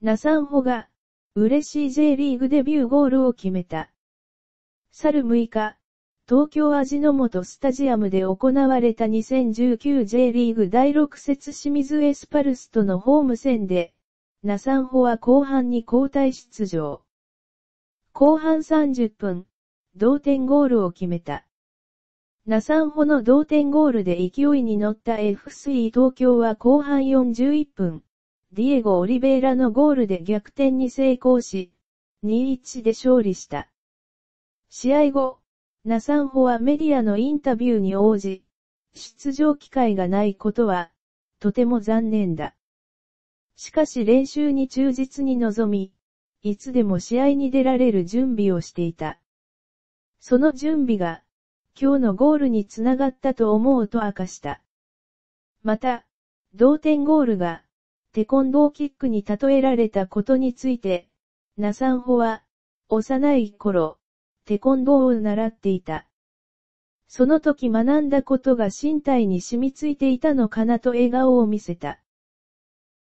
ナサンホが、嬉しい J リーグデビューゴールを決めた。去る6日、東京味の素スタジアムで行われた 2019J リーグ第6節清水エスパルスとのホーム戦で、ナサンホは後半に交代出場。後半30分、同点ゴールを決めた。ナサンホの同点ゴールで勢いに乗った FC 東京は後半41分、ディエゴ・オリベイラのゴールで逆転に成功し、2-1で勝利した。試合後、ナサンホはメディアのインタビューに応じ、出場機会がないことは、とても残念だ。しかし練習に忠実に臨み、いつでも試合に出られる準備をしていた。その準備が、今日のゴールにつながったと思うと明かした。また、同点ゴールが、テコンドーキックに例えられたことについて、ナサンホは、幼い頃、テコンドーを習っていた。その時学んだことが身体に染みついていたのかなと笑顔を見せた。